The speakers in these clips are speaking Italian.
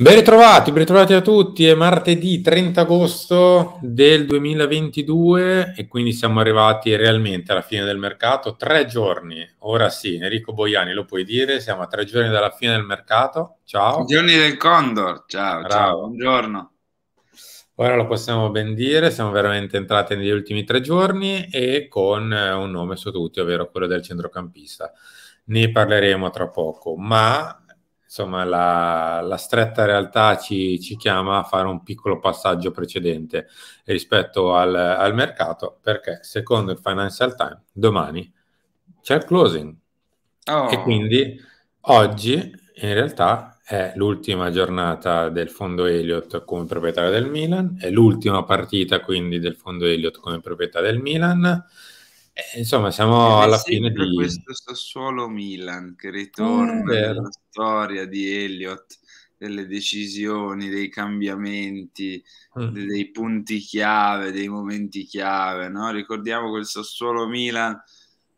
Ben ritrovati, ben ritrovati a tutti. È martedì 30 agosto del 2022 e quindi siamo arrivati realmente alla fine del mercato. Tre giorni, ora sì, Enrico Boiani lo puoi dire, siamo a tre giorni dalla fine del mercato. Ciao. Giorni del Condor, ciao, Bravo. ciao, buongiorno. Ora lo possiamo ben dire, siamo veramente entrati negli ultimi tre giorni e con eh, un nome su tutti, ovvero quello del centrocampista. Ne parleremo tra poco, ma insomma, la, la, stretta realtà ci, ci, chiama a fare un piccolo passaggio precedente rispetto al, al mercato, perché secondo il Financial Times domani c'è il closing. Oh. E quindi oggi in realtà è l'ultima giornata del fondo Elliott come proprietario del Milan, è l'ultima partita quindi del fondo Elliott come proprietà del Milan eh, insomma, siamo alla fine di questo Sassuolo Milan che eh, ritorna eh, alla storia di Elliott, delle decisioni, dei cambiamenti, mm. dei punti chiave, dei momenti chiave. No? Ricordiamo quel Sassuolo Milan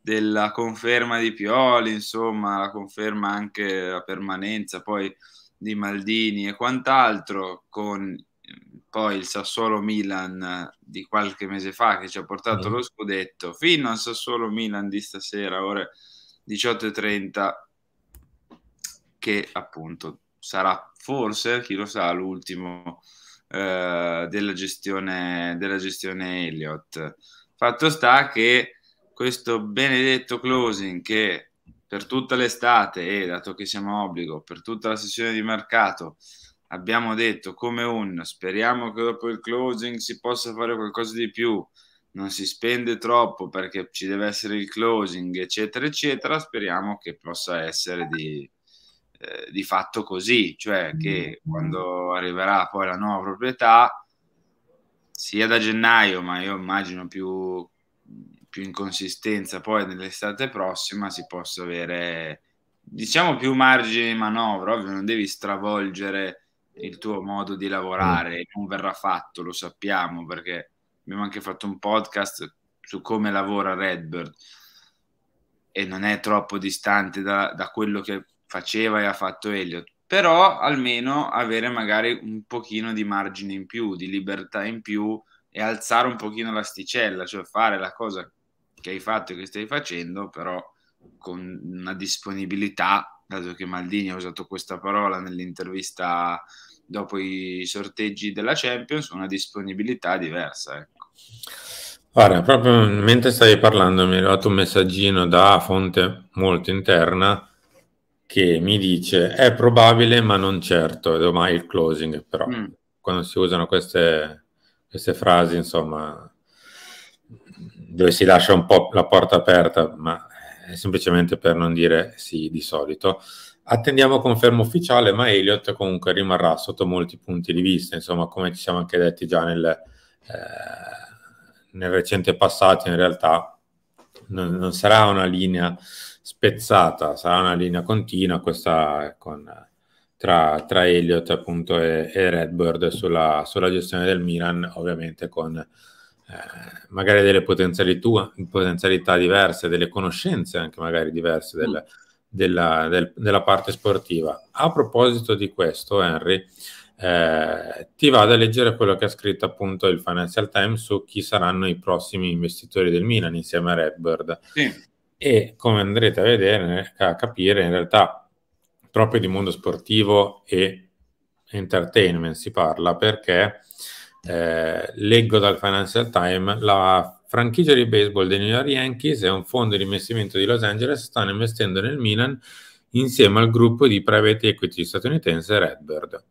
della conferma di Pioli, insomma, la conferma anche la permanenza poi di Maldini e quant'altro con poi il Sassuolo Milan eh, di qualche mese fa che ci ha portato mm. lo scudetto fino al Sassuolo Milan di stasera ore 18.30 che appunto sarà forse chi lo sa l'ultimo eh, della gestione della gestione Elliott fatto sta che questo benedetto closing che per tutta l'estate e dato che siamo obbligo per tutta la sessione di mercato abbiamo detto come un speriamo che dopo il closing si possa fare qualcosa di più, non si spende troppo perché ci deve essere il closing, eccetera, eccetera, speriamo che possa essere di, eh, di fatto così, cioè che mm. quando arriverà poi la nuova proprietà, sia da gennaio, ma io immagino più, più in consistenza poi nell'estate prossima, si possa avere diciamo più margine di manovra, ovvio non devi stravolgere il tuo modo di mm. lavorare, non verrà fatto, lo sappiamo perché abbiamo anche fatto un podcast su come lavora Redbird e non è troppo distante da, da quello che faceva e ha fatto Elliot, però almeno avere magari un pochino di margine in più, di libertà in più e alzare un pochino l'asticella, cioè fare la cosa che hai fatto e che stai facendo, però con una disponibilità, dato che Maldini ha usato questa parola nell'intervista dopo i sorteggi della Champions una disponibilità diversa. Ecco. Guarda, proprio mentre stavi parlando mi è arrivato un messaggino da fonte molto interna che mi dice è probabile ma non certo, è domani il closing, però mm. quando si usano queste, queste frasi, insomma, dove si lascia un po' la porta aperta, ma è semplicemente per non dire sì di solito, Attendiamo conferma ufficiale, ma Elliott comunque rimarrà sotto molti punti di vista, insomma, come ci siamo anche detti già nel, eh, nel recente passato, in realtà non, non, sarà una linea spezzata, sarà una linea continua questa con, tra, tra Elliott appunto e, e Redbird sulla, sulla, gestione del Milan, ovviamente con eh, magari delle potenzialità, potenzialità, diverse, delle conoscenze anche magari diverse del, mm della, del, della, parte sportiva. A proposito di questo, Henry, eh, ti vado a leggere quello che ha scritto appunto il Financial Times su chi saranno i prossimi investitori del Milan insieme a Redbird. Sì. E come andrete a vedere, a capire, in realtà proprio di mondo sportivo e entertainment si parla perché eh, leggo dal Financial Times la franchigia di baseball dei New York Yankees e un fondo di investimento di Los Angeles stanno investendo nel Milan insieme al gruppo di private equity statunitense Redbird.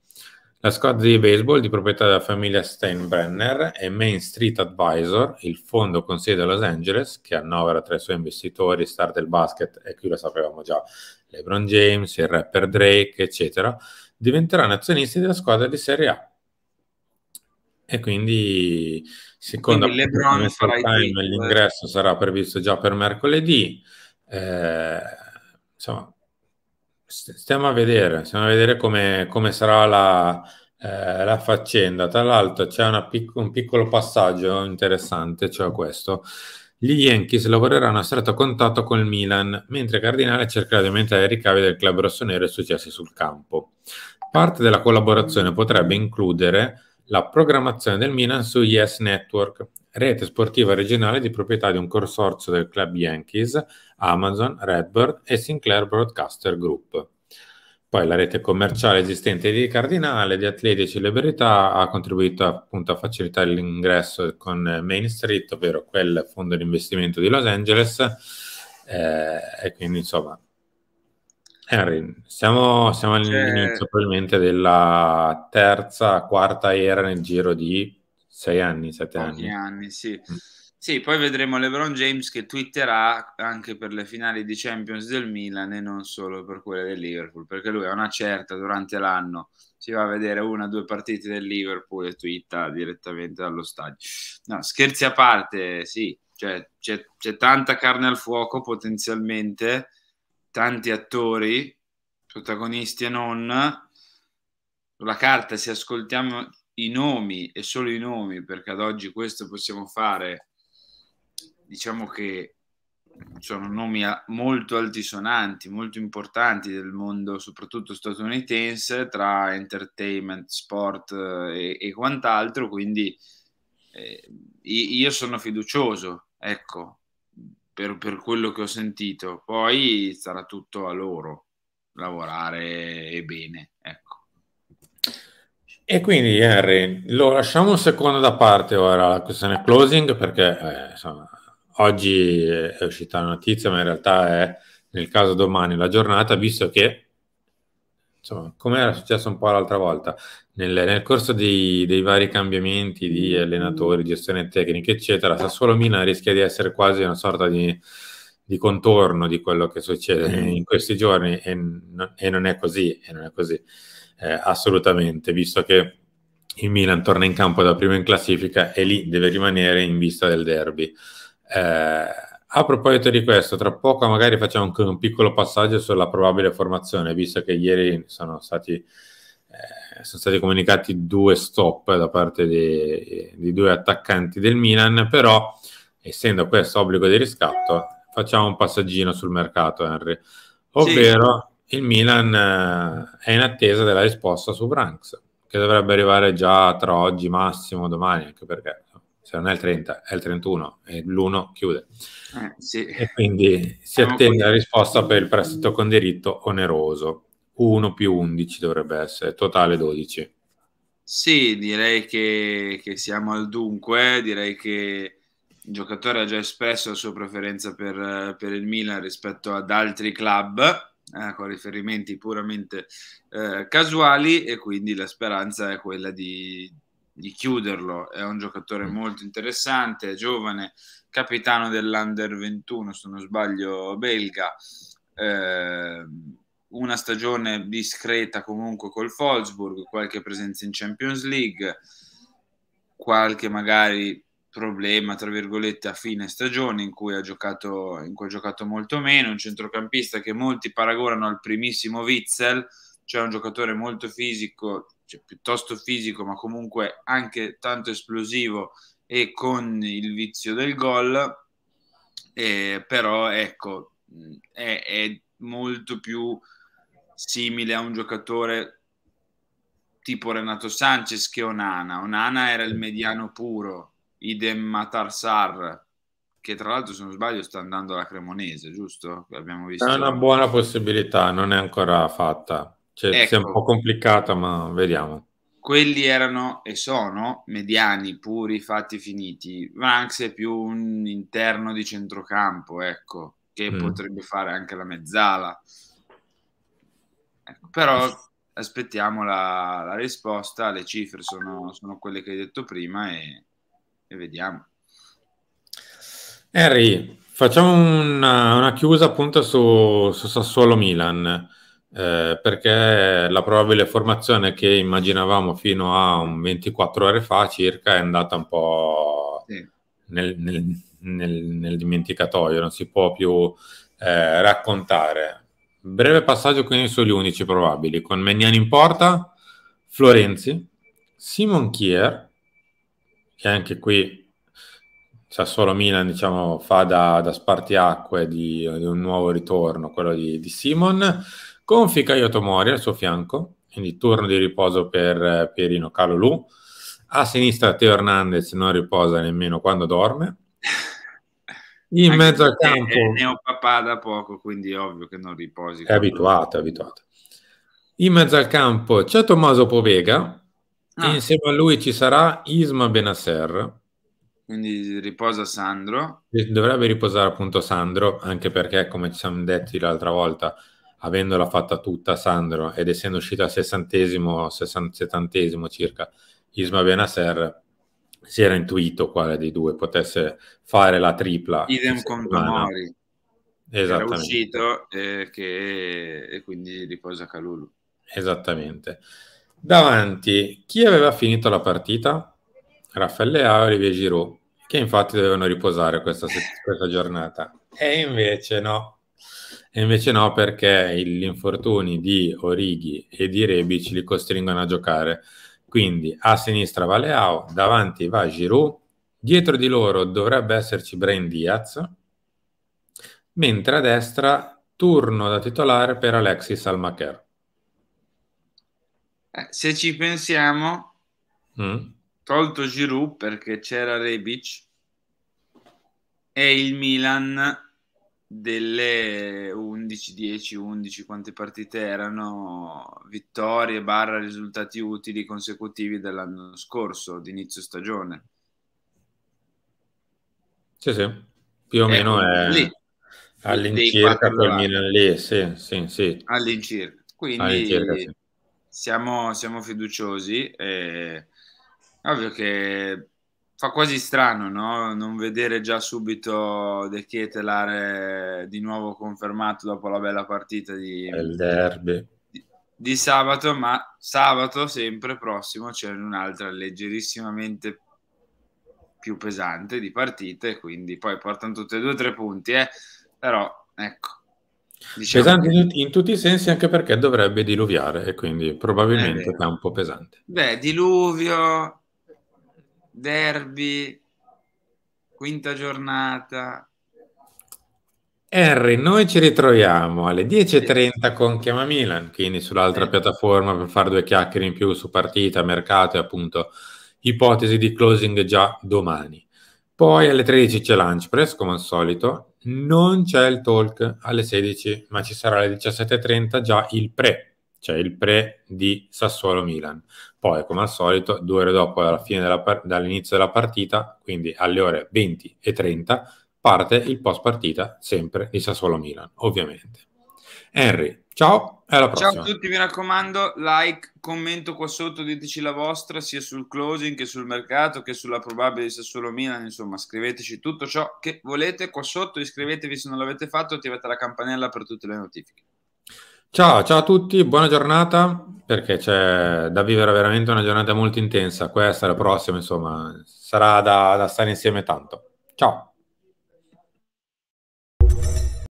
La squadra di baseball di proprietà della famiglia Steinbrenner e Main Street Advisor, il fondo con sede a Los Angeles, che annovera tra i suoi investitori star del basket, e qui lo sapevamo già, LeBron James, il rapper Drake, eccetera, diventeranno azionisti della squadra di Serie A e quindi, secondo quindi LeBron time, eh. l'ingresso sarà previsto già per mercoledì. Eh, insomma, stiamo a vedere, stiamo a vedere come, come sarà la, eh, la, faccenda. Tra l'altro c'è pic- un piccolo passaggio interessante, cioè questo. Gli Yankees lavoreranno a stretto contatto con il Milan, mentre Cardinale cercherà di aumentare i ricavi del club rossonero e successi sul campo. Parte della collaborazione potrebbe includere la programmazione del Milan su Yes Network, rete sportiva regionale di proprietà di un consorzio del club Yankees, Amazon, Redbird e Sinclair Broadcaster Group. Poi la rete commerciale esistente di Cardinale, di atleti e celebrità, ha contribuito appunto a facilitare l'ingresso con Main Street, ovvero quel fondo di investimento di Los Angeles, eh, e quindi insomma Henry, siamo, siamo all'inizio probabilmente della terza, quarta era nel giro di sei anni, sette anni. anni sì. Mm. sì. poi vedremo LeBron James che twitterà anche per le finali di Champions del Milan e non solo per quelle del Liverpool, perché lui è una certa durante l'anno, si va a vedere una o due partite del Liverpool e twitta direttamente dallo stadio. No, scherzi a parte, sì, cioè, c'è, c'è tanta carne al fuoco potenzialmente tanti attori, protagonisti e non, sulla carta se ascoltiamo i nomi e solo i nomi, perché ad oggi questo possiamo fare, diciamo che sono nomi molto altisonanti, molto importanti del mondo, soprattutto statunitense, tra entertainment, sport eh, e, e quant'altro, quindi eh, io sono fiducioso, ecco, per, per, quello che ho sentito. Poi sarà tutto a loro lavorare e bene. Ecco. E quindi Henry, lo lasciamo un secondo da parte ora la questione closing perché eh, insomma, oggi è uscita la notizia, ma in realtà è nel caso domani la giornata, visto che insomma, come era successo un po' l'altra volta, nel, nel corso di, dei vari cambiamenti di allenatori, gestione tecnica, eccetera, Sassuolo Milan rischia di essere quasi una sorta di, di contorno di quello che succede mm. in questi giorni e, e non è così, non è così eh, assolutamente, visto che il Milan torna in campo da prima in classifica e lì deve rimanere in vista del derby. Eh, a proposito di questo, tra poco magari facciamo anche un piccolo passaggio sulla probabile formazione, visto che ieri sono stati, eh, sono stati comunicati due stop da parte di, due attaccanti del Milan, però essendo questo obbligo di riscatto, facciamo un passaggino sul mercato, Henry. Ovvero sì. il Milan eh, è in attesa della risposta su Branks, che dovrebbe arrivare già tra oggi massimo domani, anche perché se non è il 30, è il 31 e l'1 chiude. Eh, sì. E quindi si attende la risposta per il prestito con diritto oneroso. 1 più 11 dovrebbe essere, totale 12. Sì, direi che, che siamo al dunque, direi che il giocatore ha già espresso la sua preferenza per, per il Milan rispetto ad altri club, eh, con riferimenti puramente eh, casuali e quindi la speranza è quella di di chiuderlo. È un giocatore mm. molto interessante, giovane, capitano dell'Under 21, se non sbaglio, belga. Eh, una stagione discreta comunque col Wolfsburg, qualche presenza in Champions League, qualche magari problema tra virgolette a fine stagione in cui ha giocato, in cui ha giocato molto meno, un centrocampista che molti paragonano al primissimo Witzel, c'è un giocatore molto fisico, cioè piuttosto fisico, ma comunque anche tanto esplosivo e con il vizio del gol. Eh, però ecco, è, è molto più simile a un giocatore tipo Renato Sanchez che Onana. Onana era il mediano puro, idem Matarsar, che tra l'altro se non sbaglio sta andando alla Cremonese, giusto? Visto... È una buona possibilità, non è ancora fatta. Cioè, ecco, sia un ecco. po' complicata, ma vediamo. Quelli erano e sono mediani, puri, fatti finiti. Vanks è più un interno di centrocampo, ecco, che mm. potrebbe fare anche la mezzala. Ecco, però aspettiamo la, la, risposta, le cifre sono, sono, quelle che hai detto prima e, e vediamo. Harry, facciamo una, una chiusa appunto su, su Sassuolo Milan eh, perché la probabile formazione che immaginavamo fino a 24 ore fa circa è andata un po' sì. nel, nel, nel, nel, dimenticatoio, non si può più eh, raccontare. Breve passaggio quindi sugli unici probabili, con Meniani in porta, Florenzi, Simon Kier, che anche qui Sassuolo Milan diciamo, fa da, da spartiacque di, di, un nuovo ritorno, quello di, di Simon, con Fikayo Tomori al suo fianco, quindi turno di riposo per eh, Pierino Calolù. A sinistra Teo Hernandez non riposa nemmeno quando dorme. In Anche mezzo al campo... Ne ho papà da poco, quindi è ovvio che non riposi. È abituato, è abituato. In mezzo al campo c'è Tommaso Povega ah. e insieme a lui ci sarà Isma Benasser. Quindi riposa Sandro. Dovrebbe riposare appunto Sandro, anche perché, come ci siamo detti l'altra volta, avendola fatta tutta Sandro ed essendo uscito al sessantesimo, settantesimo circa, Isma Benasser si era intuito quale dei due potesse fare la tripla. Idem con Tomori. Era uscito eh, che, e quindi riposa Calulu. Esattamente. Davanti, chi aveva finito la partita? Raffaele A, Olivier Giroud, che infatti dovevano riposare questa, questa giornata. E invece no, e invece no, perché gli infortuni di Orighi e di Rebic li costringono a giocare. Quindi a sinistra va Leao, davanti va Giroud, dietro di loro dovrebbe esserci Brain Diaz, mentre a destra turno da titolare per Alexis Almacher. Eh, se ci pensiamo, mm. tolto Giroud perché c'era Rebic e il Milan delle 11, 10, 11, quante partite erano, vittorie barra risultati utili consecutivi dell'anno scorso, d'inizio stagione. Sì, sì, più o e ecco, meno è lì. all'incirca quel Milan lì, sì, sì, sì. All'incirca. Quindi all'incirca, sì. siamo, siamo fiduciosi. E... Ovvio che fa quasi strano no? non vedere già subito De Ketelar eh, di nuovo confermato dopo la bella partita di, di, di sabato, ma sabato sempre prossimo c'è un'altra leggerissimamente più pesante di partite, quindi poi portano tutte e due tre punti, eh? però ecco. Diciamo pesante che... in tutti i sensi anche perché dovrebbe diluviare e quindi probabilmente eh, è un po' pesante. Beh, diluvio, derby, quinta giornata. Henry, noi ci ritroviamo alle 10.30 con Chiama Milan, quindi sull'altra eh. piattaforma per fare due chiacchiere in più su partita, mercato e appunto ipotesi di closing già domani. Poi alle 13 c'è lunch press come al solito, non c'è il talk alle 16, ma ci sarà alle 17.30 già il pre c'è cioè il pre di Sassuolo-Milan. Poi, come al solito, due ore dopo della par- dall'inizio della partita, quindi alle ore 20 e 30, parte il post partita sempre di Sassuolo-Milan, ovviamente. Henry, ciao e alla prossima. Ciao a tutti, mi raccomando, like, commento qua sotto, diteci la vostra, sia sul closing che sul mercato che sulla probabile di Sassuolo-Milan, insomma, scriveteci tutto ciò che volete qua sotto, iscrivetevi se non l'avete fatto, attivate la campanella per tutte le notifiche. Ciao, ciao a tutti, buona giornata perché c'è da vivere veramente una giornata molto intensa, questa e la prossima, insomma, sarà da, da stare insieme tanto. Ciao.